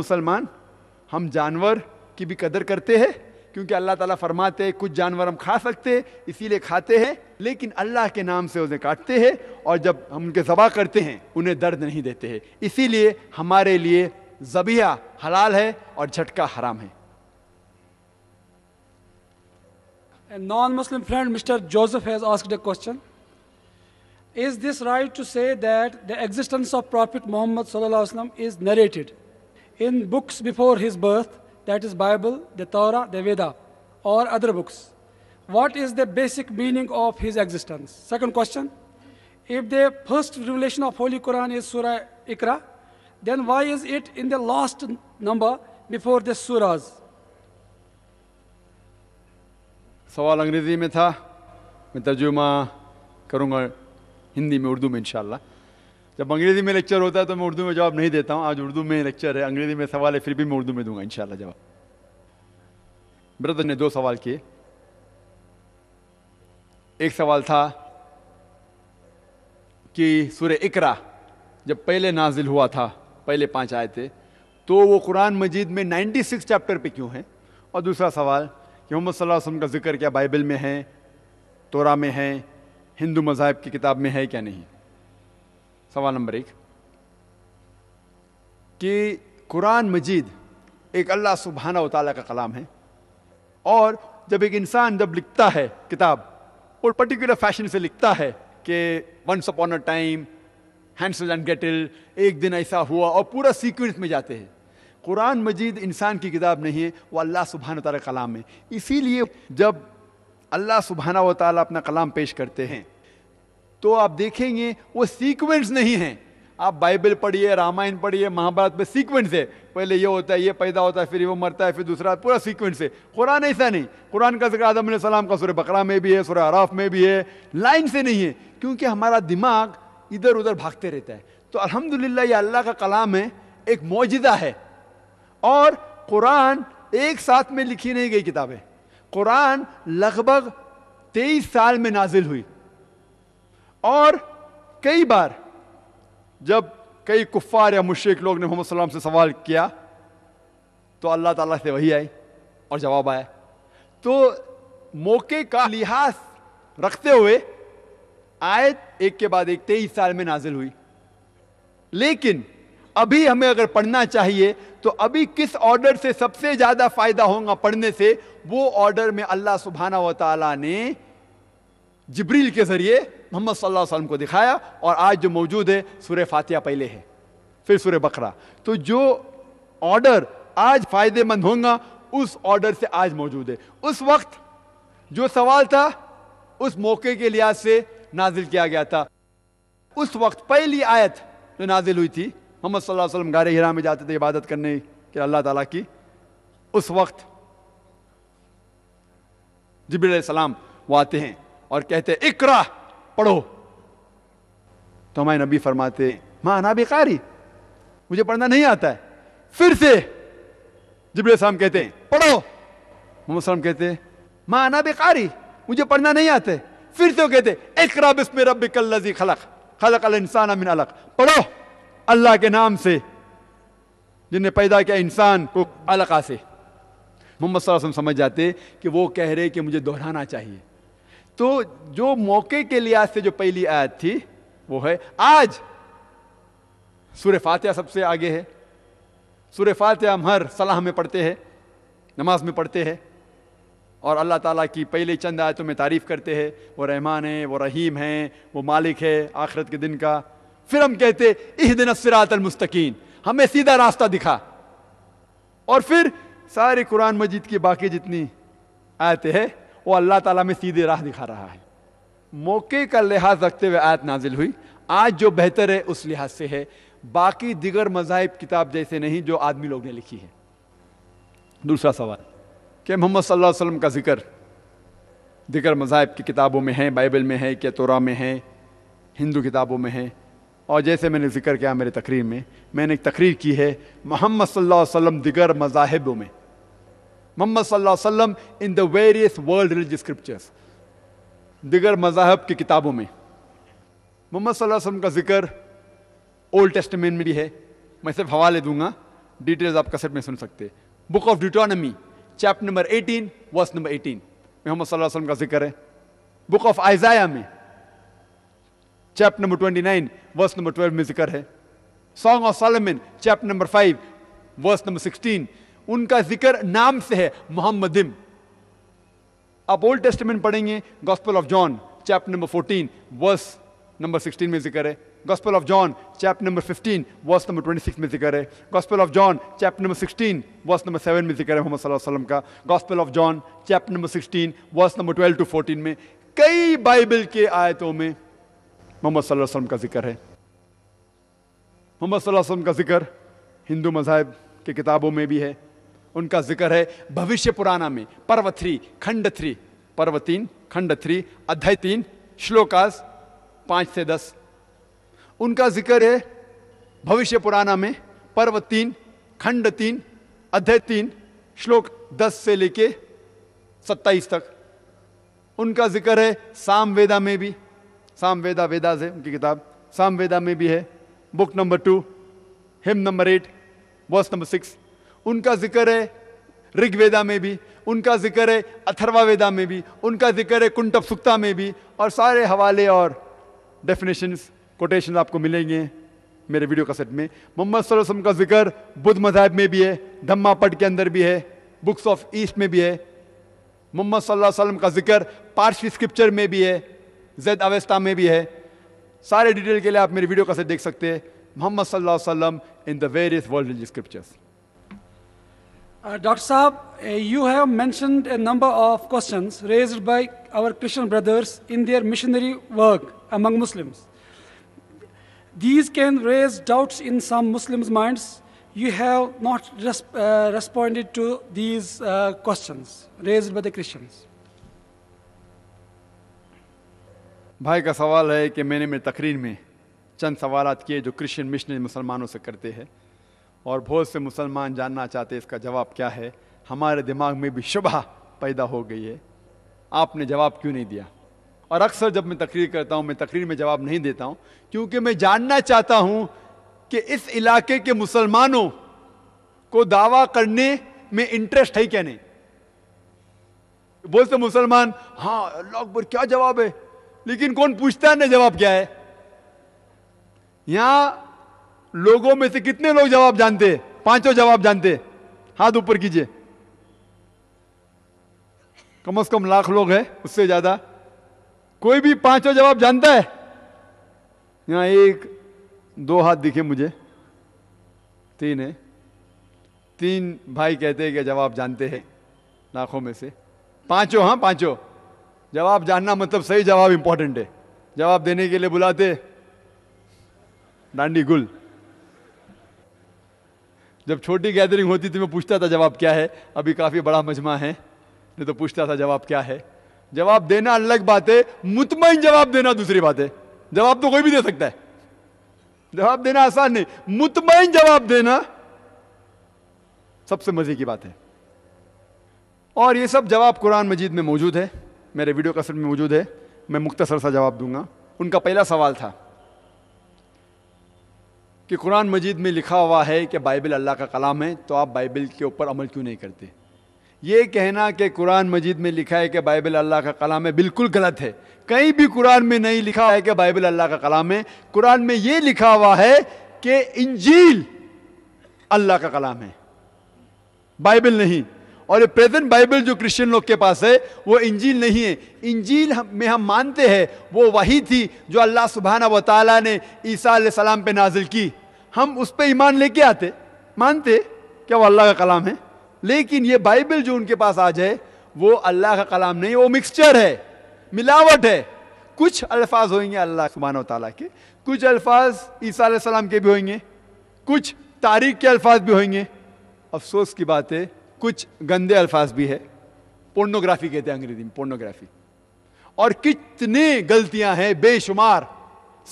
मुसलमान हम जानवर की भी कदर करते हैं क्योंकि अल्लाह ताला फरमाते हैं कुछ जानवर हम खा सकते हैं इसीलिए खाते हैं लेकिन अल्लाह के नाम से उन्हें काटते हैं और जब हम उनके ज़बा करते हैं उन्हें दर्द नहीं देते हैं इसीलिए हमारे लिए जबिया हलाल है और झटका हराम है non Muslim friend Mister Joseph has asked a question is this right to say that the existence of prophet Muhammad सल्लल्लाहु अलैहि वसल्लम is narrated in books before his birth, that is Bible, the Torah, the Veda, or other books. What is the basic meaning of his existence? Second question, if the first revelation of Holy Quran is Surah Ikra, then why is it in the last number before the surahs? सवाल अंग्रेज़ी में था मैं तर्जुमा करूँगा हिंदी में उर्दू में इंशाल्लाह जब अंग्रेजी में लेक्चर होता है तो मैं उर्दू में जवाब नहीं देता हूँ आज उर्दू में लेक्चर है अंग्रेजी में सवाल है फिर भी मैं उर्दू में दूंगा इंशाल्लाह जवाब ब्रदर ने दो सवाल किए एक सवाल था कि सूर्य इकरा जब पहले नाजिल हुआ था पहले पांच आए थे तो वो कुरान मजीद में 96 चैप्टर पे क्यों है और दूसरा सवाल कि मोहम्मद सल्लल्लाहु अलैहि वसल्लम का जिक्र क्या बाइबल में है तोरा में है हिंदू मज़ाहब की किताब में है क्या नहीं सवाल नंबर एक कि कुरान मजीद एक अल्लाह सुबहाना वाली का कलाम है और जब एक इंसान जब लिखता है किताब और पर्टिकुलर फैशन से लिखता है कि once upon a time Hansel and Gretel एक दिन ऐसा हुआ और पूरा सीक्वेंस में जाते हैं कुरान मजीद इंसान की किताब नहीं है वो अल्लाह सुबहाना ताली कलाम है इसीलिए जब अल्लाह सुबहाना व ताली अपना कलाम पेश करते हैं तो आप देखेंगे वो सीक्वेंस नहीं है आप बाइबल पढ़िए रामायण पढ़िए महाभारत में सीक्वेंस है पहले ये होता है ये पैदा होता है फिर वो मरता है फिर दूसरा पूरा सीक्वेंस है कुरान ऐसा नहीं कुरान का जिक्र आदम सलाम का सुर बकरा में भी है सुर अराफ में भी है लाइन से नहीं है क्योंकि हमारा दिमाग इधर उधर भागते रहता है तो अलहमदिल्ला ये अल्लाह का कलाम है एक मौजदा है और कुरान एक साथ में लिखी नहीं गई किताबें कुरान लगभग तेईस साल में नाजिल हुई और कई बार जब कई कुफ्फार या मुश्रक लोग ने मोहम्मद सल्लम से सवाल किया तो अल्लाह ताला से वही आई और जवाब आया तो मौके का लिहाज रखते हुए आयत एक के बाद एक तेईस साल में नाजिल हुई लेकिन अभी हमें अगर पढ़ना चाहिए तो अभी किस ऑर्डर से सबसे ज़्यादा फ़ायदा होगा पढ़ने से वो ऑर्डर में अल्लाह सुबहाना व ने जबरील के ज़रिए मोहम्मद सल्लल्लाहु अलैहि वसल्लम को दिखाया और आज जो मौजूद है सूर्य फातिया पहले है फिर सूर्य बकरा तो जो ऑर्डर आज फ़ायदेमंद होगा उस ऑर्डर से आज मौजूद है उस वक्त जो सवाल था उस मौके के लिहाज से नाजिल किया गया था उस वक्त पहली आयत जो नाजिल हुई थी मोहम्मद सल्लल्लाहु अलैहि वसल्लम गारे हिरा में जाते थे इबादत करने के अल्लाह ताला की उस वक्त जबील वो आते हैं और कहते इकरा पढ़ो तो हमारे नबी फरमाते मां ना बेकारी मुझे पढ़ना नहीं आता है फिर से जिबले साहब कहते हैं पढ़ो मोहम्मद सलाम कहते हैं ना बेकारी मुझे पढ़ना नहीं आता फिर से वो कहते इकरा बिस्म रब कल्लजी खलक खलक अल इंसान अमिन अलग पढ़ो अल्लाह के नाम से जिनने पैदा किया इंसान को अलका से मोहम्मद समझ जाते कि वो कह रहे कि मुझे दोहराना चाहिए तो जो मौके के लिहाज से जो पहली आयत थी वो है आज सूर्य फातह सबसे आगे है सूर्य फातह हम हर सलाह में पढ़ते हैं नमाज में पढ़ते हैं और अल्लाह ताला की पहले चंद आयतों में तारीफ़ करते हैं वो रहमान है वो रहीम है वो मालिक है आखरत के दिन का फिर हम कहते इस दिन सिरातलमस्तकीन हमें सीधा रास्ता दिखा और फिर सारे कुरान मजीद की बाकी जितनी आयतें हैं वो अल्लाह ताला में सीधे राह दिखा रहा है मौके का लिहाज रखते हुए आयत नाजिल हुई आज जो बेहतर है उस लिहाज से है बाकी दिगर मजाहब किताब जैसे नहीं जो आदमी लोग ने लिखी है दूसरा सवाल कि मोहम्मद सल्लल्लाहु अलैहि वसल्लम का जिक्र दिगर मजाहब की किताबों में है बाइबल में है क्या तोरा में है हिंदू किताबों में है और जैसे मैंने जिक्र किया मेरे तकरीर में मैंने एक तकरीर की है मोहम्मद सल्लल्लाहु अलैहि वसल्लम दिगर मजाहबों में मोहम्मद वसल्लम in the various world religious scriptures दिगर मजाहब की किताबों में मोहम्मद वसल्लम का जिक्र ओल्ड टेस्टमेंट में भी है मैं सिर्फ हवाले दूंगा डिटेल्स आप कसट में सुन सकते हैं book of Deuteronomy chapter number 18 verse number 18 Muhammad वसल्लम का जिक्र है बुक ऑफ आइजाया में चैप्टर नंबर 29 वर्स नंबर 12 में जिक्र है Song of Solomon chapter number 5 verse number 16 उनका जिक्र नाम से है मोहम्मदिम आप ओल्ड टेस्टमेंट पढ़ेंगे Gospel of John chapter number 14 verse number 16 में जिक्र है Gospel of John chapter number 15 verse number 26 में जिक्र है Gospel of John chapter number 16 verse number 7 में जिक्र है मोहम्मद वसल्लम का Gospel of John chapter number 16 verse number 12 to 14 में कई बाइबल के आयतों में मोहम्मद वसल्लम का जिक्र है मोहम्मद वसल्लम का जिक्र हिंदू मजाहब के किताबों में भी है उनका जिक्र है भविष्य पुराना में पर्व थ्री खंड थ्री पर्व तीन खंड थ्री अध्याय तीन श्लोकास पांच से दस उनका जिक्र है भविष्य पुराना में पर्व तीन खंड तीन अध्याय तीन श्लोक दस से लेके सत्ताईस तक उनका जिक्र है सामवेदा में भी सामवेदा वेदा से उनकी किताब सामवेदा में भी है book number two hymn number eight verse number six उनका जिक्र है ऋग्वेदा में भी उनका जिक्र है अथर्वावेदा में भी उनका जिक्र है कुंटप सुक्ता में भी और सारे हवाले और डेफिनेशंस कोटेशन आपको मिलेंगे मेरे वीडियो कसेट में मोहम्मद वसल्लम का जिक्र बुद्ध मजहब में भी है धम्मा पट के अंदर भी है बुक्स ऑफ ईस्ट में भी है मोहम्मद वसल्लम का जिक्र पारसी स्क्रिप्चर में भी है जैद अवेस्ता में भी है सारे डिटेल के लिए आप मेरे वीडियो कसेट देख सकते हैं मोहम्मद सल्लम in the various world scriptures doctor साहब you have mentioned a number of question raised by our Christian brothers in their missionary work among Muslims these can raise doubts in some Muslim minds you have not responded to these question raised by the Christians भाई का सवाल है कि मैंने मेरी तकरीर में चंद सवाल किए जो क्रिश्चन मिशनरी मुसलमानों से करते हैं और बहुत से मुसलमान जानना चाहते इसका जवाब क्या है हमारे दिमाग में भी शुभा पैदा हो गई है आपने जवाब क्यों नहीं दिया और अक्सर जब मैं तकरीर करता हूं मैं तकरीर में जवाब नहीं देता हूं क्योंकि मैं जानना चाहता हूं कि इस इलाके के मुसलमानों को दावा करने में इंटरेस्ट है क्या नहीं बोलते मुसलमान हाँ अल्लाह क्या जवाब है लेकिन कौन पूछता है ना जवाब क्या है यहां लोगों में से कितने लोग जवाब जानते हैं पांचों जवाब जानते हाथ ऊपर कीजिए कम से कम लाख लोग हैं उससे ज्यादा कोई भी पांचों जवाब जानता है यहां एक दो हाथ दिखे मुझे तीन है तीन भाई कहते हैं कि जवाब जानते हैं लाखों में से पांचों हाँ पांचों जवाब जानना मतलब सही जवाब इंपॉर्टेंट है जवाब देने के लिए बुलाते डांडी गुल जब छोटी गैदरिंग होती थी मैं पूछता था जवाब क्या है अभी काफ़ी बड़ा मजमा है नहीं तो पूछता था जवाब क्या है जवाब देना अलग बात है मुतमिन जवाब देना दूसरी बात है जवाब तो कोई भी दे सकता है जवाब देना आसान नहीं मुतमिन जवाब देना सबसे मजे की बात है और ये सब जवाब कुरान मजीद में मौजूद है मेरे वीडियो कसर में मौजूद है मैं मुख्तसर सा जवाब दूंगा उनका पहला सवाल था कि कुरान मजीद में लिखा हुआ है कि बाइबल अल्लाह का कलाम है तो आप बाइबल के ऊपर अमल क्यों नहीं करते ये कहना कि कुरान मजीद में लिखा है कि बाइबल अल्लाह का कलाम है बिल्कुल गलत है कहीं भी कुरान में नहीं लिखा है कि बाइबल अल्लाह का कलाम है कुरान में ये लिखा हुआ है कि इंजील अल्लाह का कलाम है बाइबल नहीं और ये प्रेजेंट बाइबल जो क्रिश्चियन लोग के पास है वो इंजील नहीं है इंजील हम, में हम मानते हैं वो वही थी जो अल्लाह सुबहाना व ताली ने ईसा सलाम पे नाजिल की हम उस पर ईमान लेके आते मानते क्या वो अल्लाह का कलाम है लेकिन ये बाइबल जो उनके पास आ जाए वो अल्लाह का कलाम नहीं वो मिक्सचर है मिलावट है कुछ अल्फाज होंगे अल्लाह सुबहाना ताला के कुछ अल्फाज ईसा सलाम के भी होंगे कुछ तारीख के अल्फाज भी होंगे अफसोस की बात है कुछ गंदे अल्फाज भी है पोर्नोग्राफी कहते हैं अंग्रेजी में पोर्नोग्राफी और कितने गलतियां हैं बेशुमार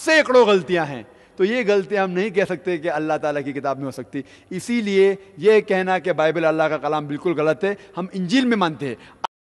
सैकड़ों गलतियां हैं तो ये गलतियां हम नहीं कह सकते कि अल्लाह ताला की किताब में हो सकती इसीलिए ये कहना कि बाइबल अल्लाह का कलाम बिल्कुल गलत है हम इंजील में मानते हैं